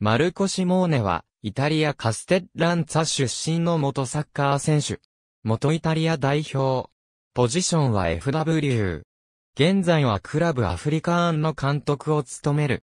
マルコ・シモーネは、イタリアカステッランツァ出身の元サッカー選手。元イタリア代表。ポジションは FW。現在はクラブアフリカーンの監督を務める。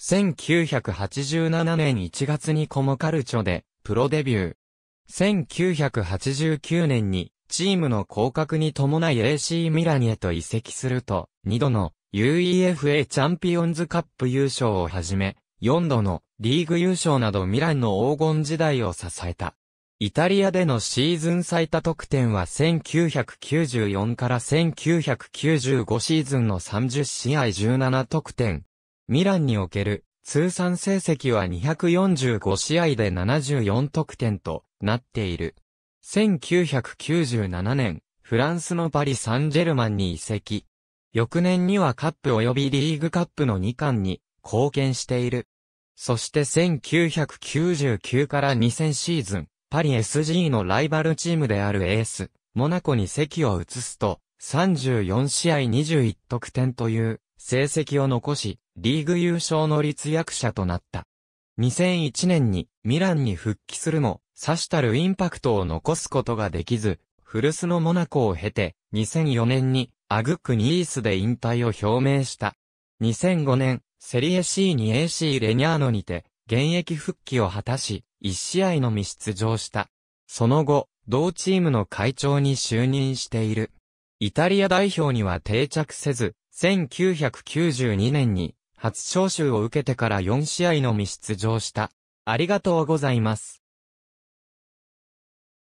1987年1月にコモカルチョでプロデビュー。1989年にチームの降格に伴い AC ミラニへと移籍すると、2度の UEFA チャンピオンズカップ優勝をはじめ、4度のリーグ優勝などミランの黄金時代を支えた。イタリアでのシーズン最多得点は1994から1995シーズンの30試合17得点。ミランにおける通算成績は245試合で74得点となっている。1997年、フランスのパリ・サンジェルマンに移籍。翌年にはカップ及びリーグカップの2冠に貢献している。そして1999から2000シーズン、パリ SG のライバルチームであるエース、モナコに席を移すと、34試合21得点という成績を残し、リーグ優勝の立役者となった。2001年にミランに復帰するも、さしたるインパクトを残すことができず、古巣のモナコを経て、2004年にアグックニースで引退を表明した。2005年、セリエ C に AC レニャーノにて、現役復帰を果たし、1試合のみ出場した。その後、同チームの会長に就任している。イタリア代表には定着せず、1992年に初招集を受けてから4試合のみ出場した。ありがとうございます。